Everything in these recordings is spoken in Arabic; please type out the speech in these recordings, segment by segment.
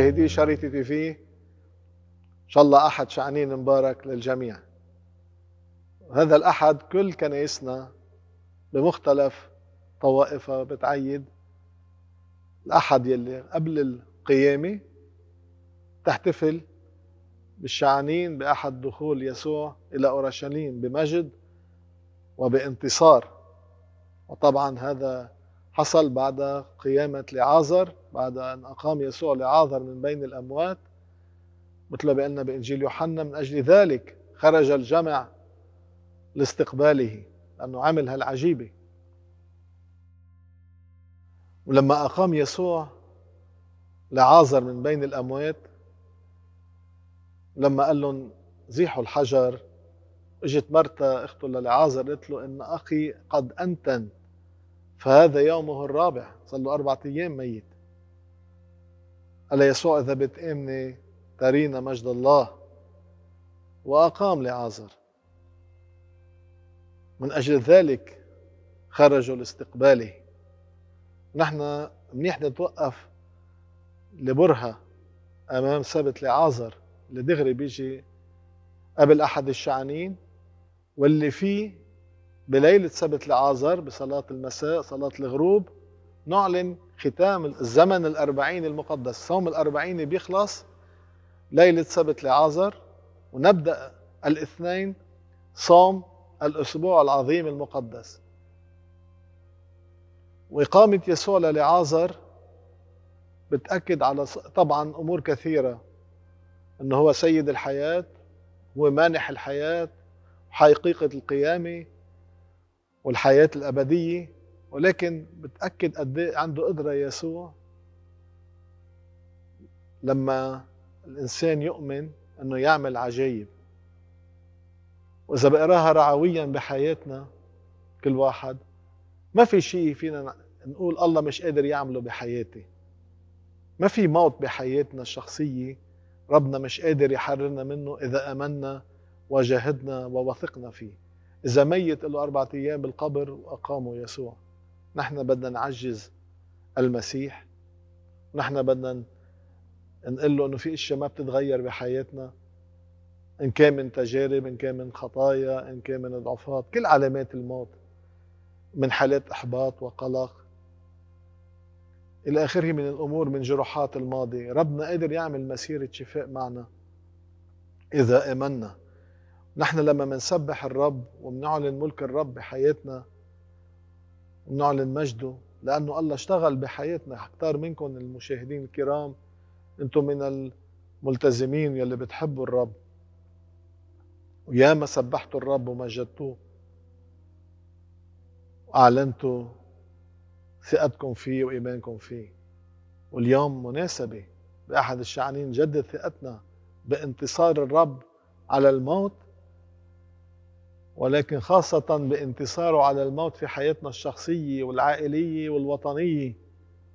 مشاهدي شريطة تي في إن شاء الله أحد شعنين مبارك للجميع هذا الأحد كل كنائسنا بمختلف طوائفها بتعيد الأحد يلي قبل القيامة تحتفل بالشعنين بأحد دخول يسوع إلى أورشليم بمجد وبانتصار وطبعا هذا حصل بعد قيامة لعازر بعد أن أقام يسوع لعازر من بين الأموات مثل ما قلنا بإنجيل يوحنا من أجل ذلك خرج الجمع لاستقباله لأنه عمل هالعجيبة ولما أقام يسوع لعازر من بين الأموات لما قال لهم زيحوا الحجر اجت مرتا اخته لعازر قالت له ان اخي قد انتن فهذا يومه الرابع صار له أربعة أيام ميت قال يسوع إذا بتآمني ترينا مجد الله وأقام لعازر من أجل ذلك خرجوا لاستقباله نحن منيح نتوقف لبرهة أمام سبت لعازر اللي دغري بيجي قبل أحد الشعانين واللي فيه بليلة سبت لعازر بصلاة المساء صلاة الغروب نعلن ختام الزمن الأربعين المقدس صوم الأربعين بيخلص ليلة سبت لعازر ونبدأ الاثنين صوم الأسبوع العظيم المقدس وإقامة يسوع لعازر بتأكد على طبعا أمور كثيرة أنه هو سيد الحياة هو مانح الحياة حقيقة القيامة والحياة الأبدية ولكن بتأكد قد إيه عنده قدرة يسوع لما الإنسان يؤمن أنه يعمل عجايب وإذا بقراها رعويا بحياتنا كل واحد ما في شيء فينا نقول الله مش قادر يعمله بحياتي ما في موت بحياتنا الشخصية ربنا مش قادر يحررنا منه إذا أمنا وجاهدنا ووثقنا فيه إذا ميت له أربعة أيام بالقبر وأقاموا يسوع نحن بدنا نعجز المسيح ونحن بدنا نقول له انه في اشياء ما بتتغير بحياتنا ان كان من تجارب ان كان من خطايا ان كان من ضعفات كل علامات الموت من حالات احباط وقلق الى اخره من الامور من جروحات الماضي ربنا قادر يعمل مسيره شفاء معنا اذا امنا نحن لما بنسبح الرب وبنعلن ملك الرب بحياتنا وبنعلن مجده لأنه الله اشتغل بحياتنا اكثر منكم المشاهدين الكرام أنتم من الملتزمين يلي بتحبوا الرب وياما سبحتوا الرب ومجدتوه وأعلنتوا ثقتكم فيه وإيمانكم فيه واليوم مناسبة بأحد الشعنين جدد ثقتنا بانتصار الرب على الموت ولكن خاصة بانتصاره على الموت في حياتنا الشخصية والعائلية والوطنية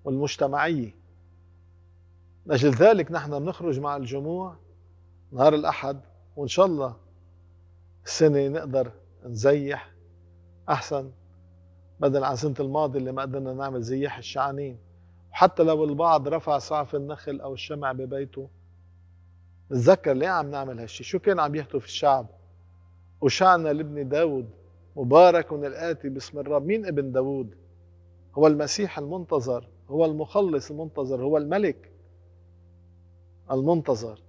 والمجتمعية لأجل ذلك نحن بنخرج مع الجموع نهار الأحد وإن شاء الله السنة نقدر نزيح أحسن بدل عن سنة الماضي اللي ما قدرنا نعمل زيح الشعانين وحتى لو البعض رفع صعف النخل أو الشمع ببيته نتذكر ليه عم نعمل هالشي شو كان عم يهتف الشعب أشعنا لابن داود مبارك الآتي باسم الرب مين ابن داود هو المسيح المنتظر هو المخلص المنتظر هو الملك المنتظر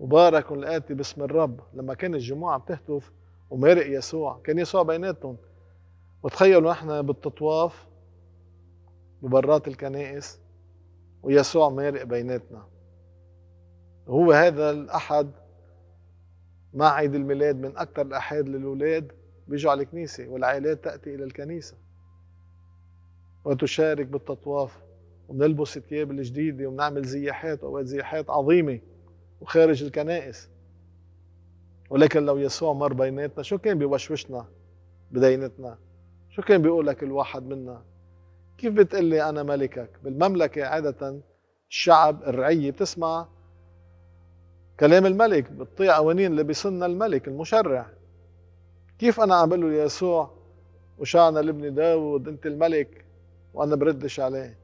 مبارك الآتي باسم الرب لما كان الجموع عم تهتف ومارق يسوع كان يسوع بيناتهم وتخيلوا نحن بالتطواف ببرات الكنائس ويسوع مارق بيناتنا هو هذا الأحد مع عيد الميلاد من أكثر الأحاد للأولاد بيجوا على الكنيسة والعائلات تأتي إلى الكنيسة وتشارك بالتطواف ونلبس الثياب الجديدة ونعمل زياحات أوقات زياحات عظيمة وخارج الكنائس ولكن لو يسوع مر بيناتنا شو كان بيوشوشنا بدينتنا شو كان بيقول لك الواحد منا كيف بتقلي أنا ملكك بالمملكة عادة الشعب الرعية بتسمع كلام الملك بتطيع قوانين اللي بيصنها الملك المشرع كيف انا عم بقول له يسوع وشعنا لابني داود انت الملك وانا بردش عليه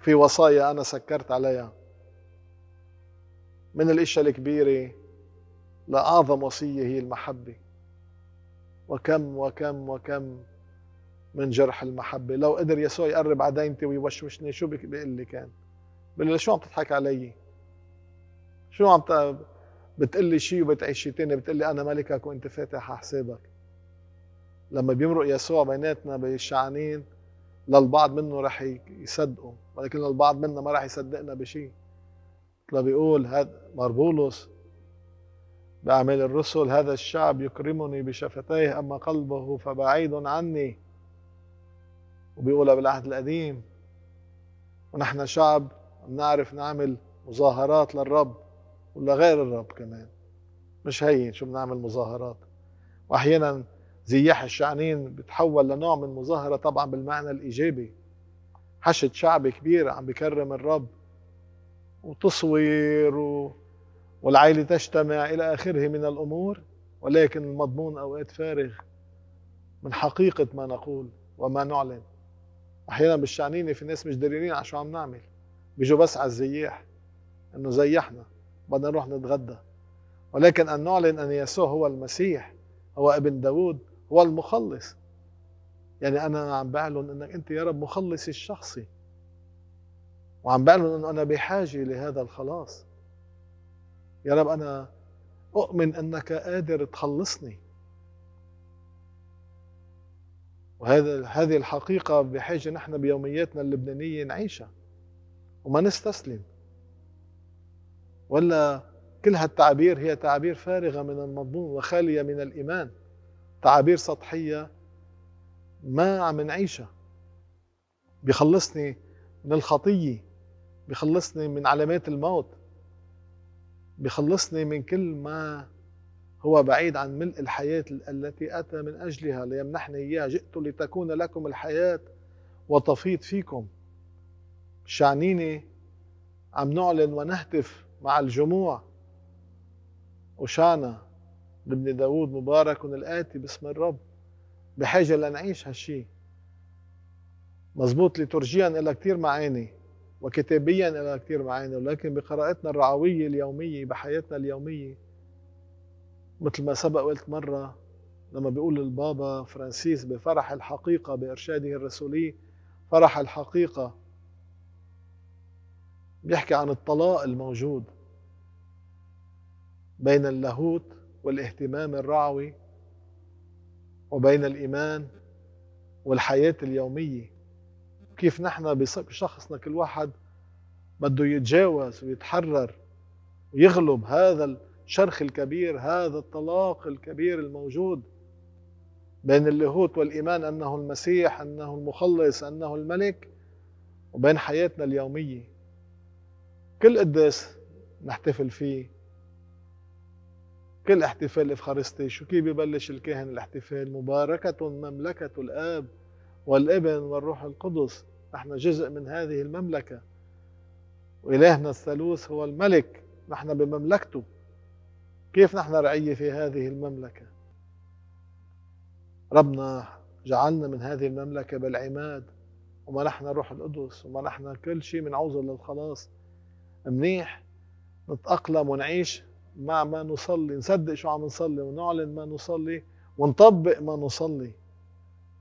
في وصايا انا سكرت عليها من الاشياء الكبيره لاعظم وصيه هي المحبه وكم وكم وكم من جرح المحبه لو قدر يسوع يقرب عدينتي ويوشوشني شو بيقول لي كان بقول له شو عم تضحك علي شو عم ت... بتقلي شيء وبتعيش شيء ثاني بتقلي انا ملكك وانت فاتح على حسابك لما بيمرق يسوع بيناتنا بالشعانين للبعض منه رح يصدقوا ولكن للبعض منا ما رح يصدقنا بشيء مثل بيقول هذا مربولوس بأعمال الرسل هذا الشعب يكرمني بشفتيه أما قلبه فبعيد عني وبيقولها بالعهد القديم ونحن شعب نعرف نعمل مظاهرات للرب ولا غير الرب كمان مش هين شو بنعمل مظاهرات واحيانا زياح الشعنين بتحول لنوع من مظاهرة طبعا بالمعنى الإيجابي حشد شعب كبير عم بكرم الرب وتصوير و... والعائلة تجتمع إلى آخره من الأمور ولكن المضمون أوقات فارغ من حقيقة ما نقول وما نعلن أحيانا بالشعنينة في ناس مش دارينين على شو عم نعمل بيجوا بس على الزياح إنه زيحنا وبعدين نروح نتغدى ولكن أن نعلن أن يسوع هو المسيح هو ابن داود هو المخلص يعني أنا عم بعلن أنك أنت يا رب مخلصي الشخصي وعم بعلن أنه أنا بحاجة لهذا الخلاص يا رب أنا أؤمن أنك قادر تخلصني وهذا هذه الحقيقة بحاجة نحن بيومياتنا اللبنانية نعيشها وما نستسلم ولا كل هالتعابير هي تعابير فارغة من المضمون وخالية من الإيمان تعابير سطحية ما عم نعيشها بيخلصني من الخطية بيخلصني من علامات الموت بيخلصني من كل ما هو بعيد عن ملء الحياة التي أتى من أجلها ليمنحني إياها جئت لتكون لكم الحياة وتفيض فيكم شعنيني عم نعلن ونهتف مع الجموع وشعنا لابن داود مبارك الآتي باسم الرب بحاجة لنعيش هالشي مزبوط لترجيا إلها كتير معاني وكتابيا إلها كتير معاني ولكن بقراءتنا الرعوية اليومية بحياتنا اليومية مثل ما سبق قلت مرة لما بيقول البابا فرانسيس بفرح الحقيقة بإرشاده الرسولي فرح الحقيقة بيحكي عن الطلاق الموجود بين اللاهوت والاهتمام الرعوي وبين الإيمان والحياة اليومية كيف نحن بشخصنا كل واحد بده يتجاوز ويتحرر ويغلب هذا الشرخ الكبير هذا الطلاق الكبير الموجود بين اللاهوت والإيمان أنه المسيح أنه المخلص أنه الملك وبين حياتنا اليومية كل قداس نحتفل فيه كل احتفال افخارستي شو كيف ببلش الكاهن الاحتفال مباركة مملكة الآب والابن والروح القدس نحن جزء من هذه المملكة وإلهنا الثالوث هو الملك نحن بمملكته كيف نحن رعية في هذه المملكة ربنا جعلنا من هذه المملكة بالعماد ومنحنا روح القدس ومنحنا كل شيء منعوزه للخلاص منيح نتأقلم ونعيش مع ما نصلي نصدق شو عم نصلي ونعلن ما نصلي ونطبق ما نصلي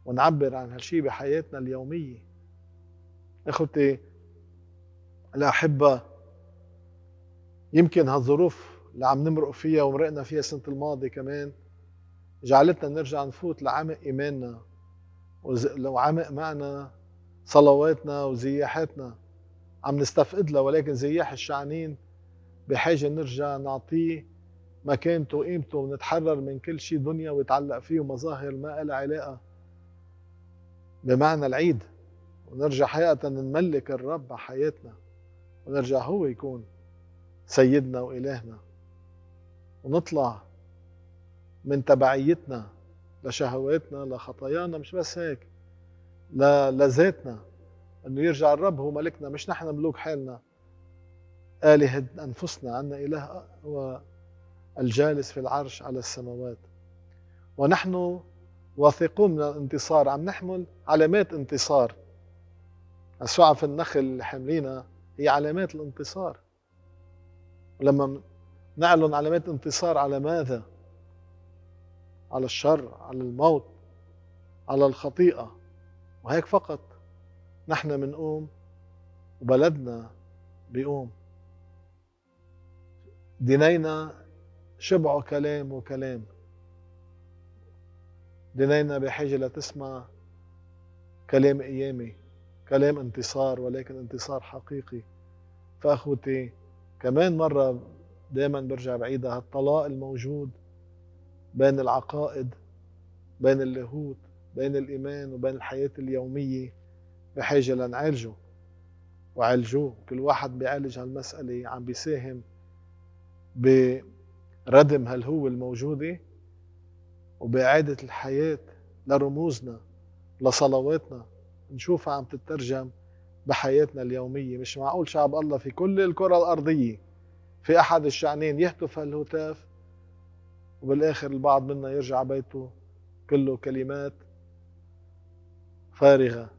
ونعبر عن هالشي بحياتنا اليومية إخوتي الأحبة يمكن هالظروف اللي عم نمرق فيها ومرقنا فيها السنة الماضية كمان جعلتنا نرجع نفوت لعمق إيماننا وعمق معنا صلواتنا وزياحاتنا عم نستفقدها ولكن زياح الشعنين بحاجة نرجع نعطيه مكانته وقيمته ونتحرر من كل شيء دنيا ويتعلق فيه ومظاهر ما لها علاقة بمعنى العيد ونرجع حقيقة نملك الرب على حياتنا ونرجع هو يكون سيدنا وإلهنا ونطلع من تبعيتنا لشهواتنا لخطايانا مش بس هيك لذاتنا انه يرجع الرب هو ملكنا مش نحن ملوك حالنا آلهة أنفسنا عنا إله هو الجالس في العرش على السماوات ونحن واثقون من الانتصار عم نحمل علامات انتصار السعف النخل اللي حاملينها هي علامات الانتصار ولما نعلن علامات انتصار على ماذا على الشر على الموت على الخطيئة وهيك فقط نحن منقوم وبلدنا بيقوم دينينا شبعوا كلام وكلام دينينا بحاجة لتسمع كلام قيامي كلام انتصار ولكن انتصار حقيقي فأخوتي كمان مرة دايما برجع بعيدها هالطلاق الموجود بين العقائد بين اللاهوت بين الإيمان وبين الحياة اليومية بحاجة لنعالجه وعالجوه كل واحد بيعالج هالمسألة عم بيساهم بردم هالهوة الموجودة إيه؟ وبإعادة الحياة لرموزنا لصلواتنا نشوفها عم تترجم بحياتنا اليومية مش معقول شعب الله في كل الكرة الأرضية في أحد الشعنين يهتف هالهتاف وبالآخر البعض منا يرجع بيته كله كلمات فارغة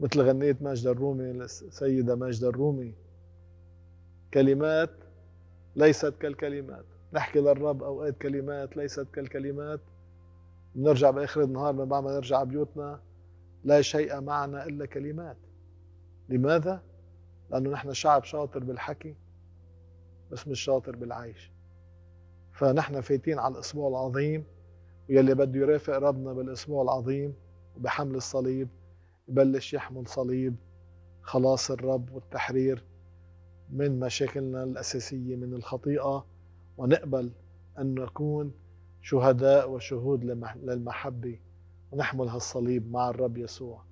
مثل غنية ماجدة الرومي السيدة ماجدة الرومي كلمات ليست كالكلمات نحكي للرب أوقات كلمات ليست كالكلمات بنرجع بآخر النهار من بعد ما نرجع بيوتنا لا شيء معنا إلا كلمات لماذا؟ لأنه نحن شعب شاطر بالحكي بس مش شاطر بالعيش فنحن فايتين على الأسبوع العظيم ويلي بده يرافق ربنا بالأسبوع العظيم وبحمل الصليب يبلش يحمل صليب خلاص الرب والتحرير من مشاكلنا الأساسية من الخطيئة ونقبل أن نكون شهداء وشهود للمحبة ونحمل هالصليب مع الرب يسوع